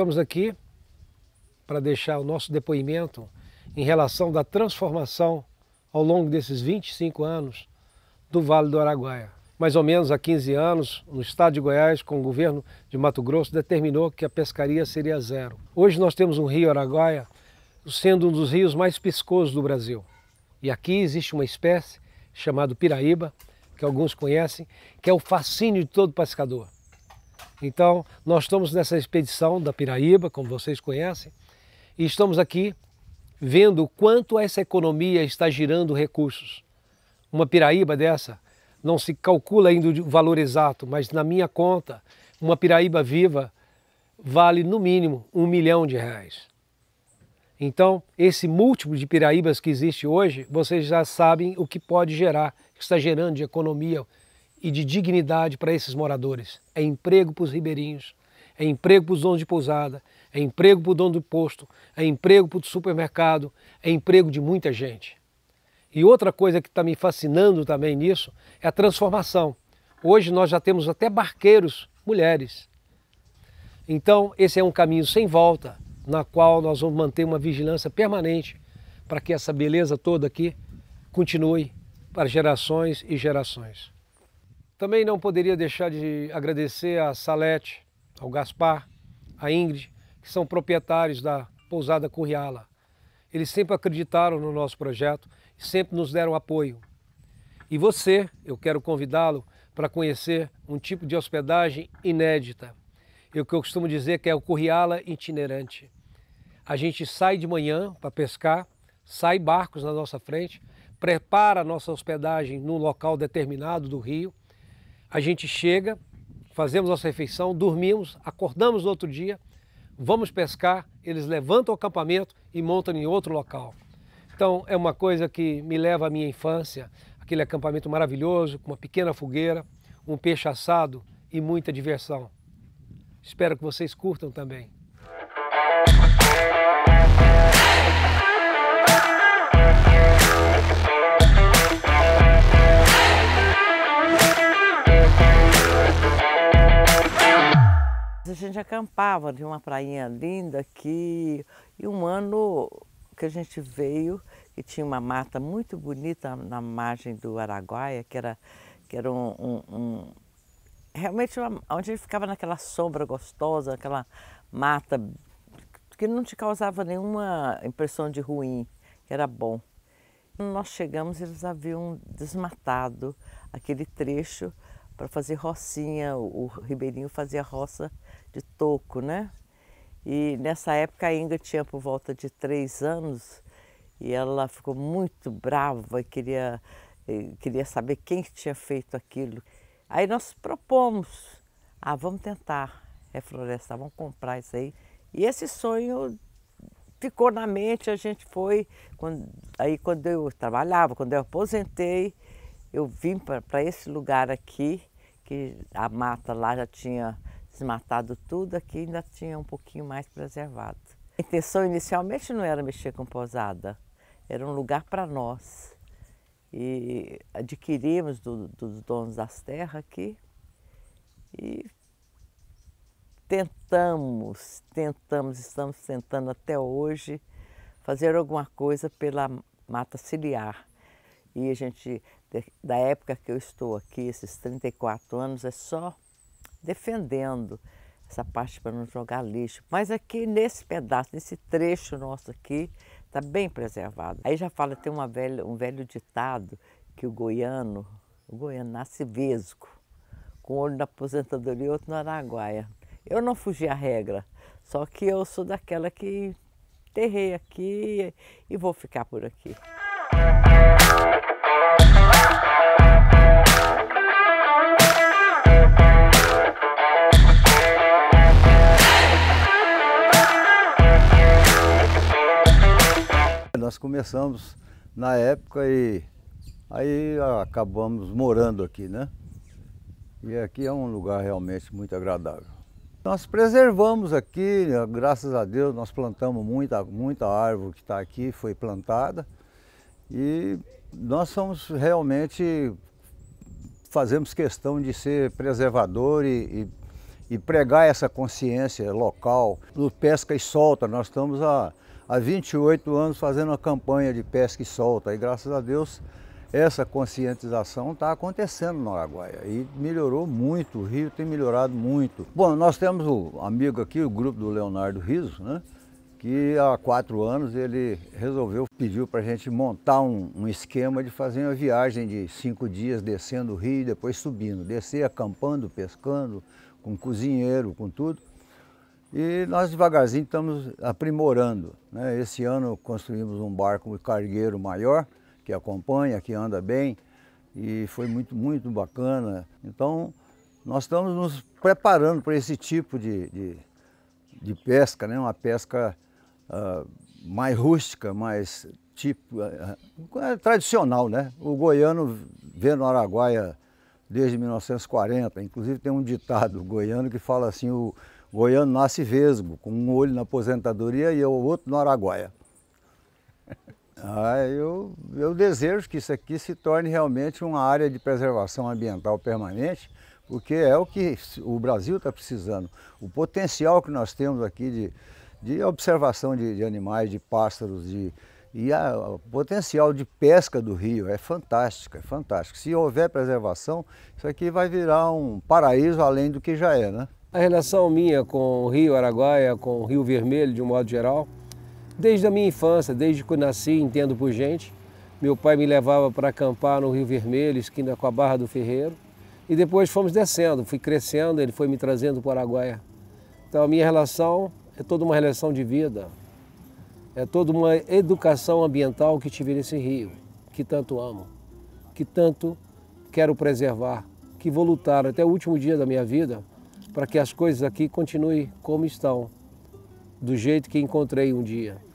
estamos aqui para deixar o nosso depoimento em relação da transformação ao longo desses 25 anos do Vale do Araguaia. Mais ou menos há 15 anos, no estado de Goiás, com o governo de Mato Grosso, determinou que a pescaria seria zero. Hoje nós temos um rio Araguaia sendo um dos rios mais piscosos do Brasil. E aqui existe uma espécie chamada piraíba, que alguns conhecem, que é o fascínio de todo pescador. Então, nós estamos nessa expedição da Piraíba, como vocês conhecem, e estamos aqui vendo o quanto essa economia está girando recursos. Uma Piraíba dessa não se calcula ainda o valor exato, mas na minha conta, uma Piraíba viva vale no mínimo um milhão de reais. Então, esse múltiplo de Piraíbas que existe hoje, vocês já sabem o que pode gerar, que está gerando de economia e de dignidade para esses moradores. É emprego para os ribeirinhos, é emprego para os donos de pousada, é emprego para o dono do posto, é emprego para o supermercado, é emprego de muita gente. E outra coisa que está me fascinando também nisso é a transformação. Hoje nós já temos até barqueiros mulheres. Então, esse é um caminho sem volta, na qual nós vamos manter uma vigilância permanente para que essa beleza toda aqui continue para gerações e gerações. Também não poderia deixar de agradecer a Salete, ao Gaspar, à Ingrid, que são proprietários da pousada Curriala. Eles sempre acreditaram no nosso projeto e sempre nos deram apoio. E você, eu quero convidá-lo para conhecer um tipo de hospedagem inédita. É o que eu costumo dizer que é o curriala itinerante. A gente sai de manhã para pescar, sai barcos na nossa frente, prepara a nossa hospedagem num local determinado do rio a gente chega, fazemos nossa refeição, dormimos, acordamos no outro dia, vamos pescar, eles levantam o acampamento e montam em outro local. Então é uma coisa que me leva à minha infância, aquele acampamento maravilhoso, com uma pequena fogueira, um peixe assado e muita diversão. Espero que vocês curtam também. a gente acampava, de uma prainha linda aqui. E um ano que a gente veio, que tinha uma mata muito bonita na margem do Araguaia, que era, que era um, um, um realmente uma, onde ele ficava naquela sombra gostosa, aquela mata que não te causava nenhuma impressão de ruim, que era bom. Quando nós chegamos, eles haviam desmatado aquele trecho para fazer rocinha, o ribeirinho fazia roça de toco, né? E nessa época a Inga tinha por volta de três anos e ela ficou muito brava, queria, queria saber quem tinha feito aquilo. Aí nós propomos, ah, vamos tentar reflorestar, é vamos comprar isso aí. E esse sonho ficou na mente, a gente foi, quando, aí quando eu trabalhava, quando eu aposentei, eu vim para esse lugar aqui, que a mata lá já tinha desmatado tudo, aqui ainda tinha um pouquinho mais preservado. A intenção inicialmente não era mexer com pousada, era um lugar para nós. E adquirimos do, dos donos das terras aqui e tentamos, tentamos, estamos tentando até hoje fazer alguma coisa pela mata ciliar. E a gente, da época que eu estou aqui, esses 34 anos, é só defendendo essa parte para não jogar lixo. Mas aqui nesse pedaço, nesse trecho nosso aqui, está bem preservado. Aí já fala, tem uma velha, um velho ditado que o goiano, o goiano nasce vesgo, com um olho na aposentadoria e outro no Araguaia. Eu não fugi à regra, só que eu sou daquela que terrei aqui e vou ficar por aqui. nós começamos na época e aí acabamos morando aqui, né? E aqui é um lugar realmente muito agradável. Nós preservamos aqui, graças a Deus, nós plantamos muita, muita árvore que está aqui, foi plantada. E nós somos realmente, fazemos questão de ser preservador e, e, e pregar essa consciência local. No pesca e solta, nós estamos a há 28 anos fazendo uma campanha de pesca e solta. E graças a Deus essa conscientização está acontecendo no Araguaia e melhorou muito, o rio tem melhorado muito. Bom, nós temos o amigo aqui, o grupo do Leonardo Riso, né? que há quatro anos ele resolveu, pediu para a gente montar um, um, esquema de fazer uma viagem de cinco dias descendo o rio e depois subindo, descer acampando, pescando, com cozinheiro, com tudo. E nós devagarzinho estamos aprimorando. Né? Esse ano construímos um barco cargueiro maior, que acompanha, que anda bem, e foi muito, muito bacana. Então, nós estamos nos preparando para esse tipo de, de, de pesca, né? uma pesca uh, mais rústica, mais tipo, uh, tradicional. Né? O goiano vê no Araguaia desde 1940, inclusive tem um ditado goiano que fala assim, o, Goiano nasce vesgo, com um olho na aposentadoria e o outro no Araguaia. Ah, eu, eu desejo que isso aqui se torne realmente uma área de preservação ambiental permanente, porque é o que o Brasil está precisando. O potencial que nós temos aqui de, de observação de, de animais, de pássaros, de, e o potencial de pesca do rio é fantástico, é fantástico. Se houver preservação, isso aqui vai virar um paraíso além do que já é, né? a relação minha com o Rio Araguaia, com o Rio Vermelho, de um modo geral, desde a minha infância, desde que eu nasci, entendo por gente. Meu pai me levava para acampar no Rio Vermelho, esquina com a Barra do Ferreiro, e depois fomos descendo, fui crescendo, ele foi me trazendo para o Araguaia. Então a minha relação é toda uma relação de vida, é toda uma educação ambiental que tive nesse rio, que tanto amo, que tanto quero preservar, que vou lutar até o último dia da minha vida para que as coisas aqui continuem como estão, do jeito que encontrei um dia.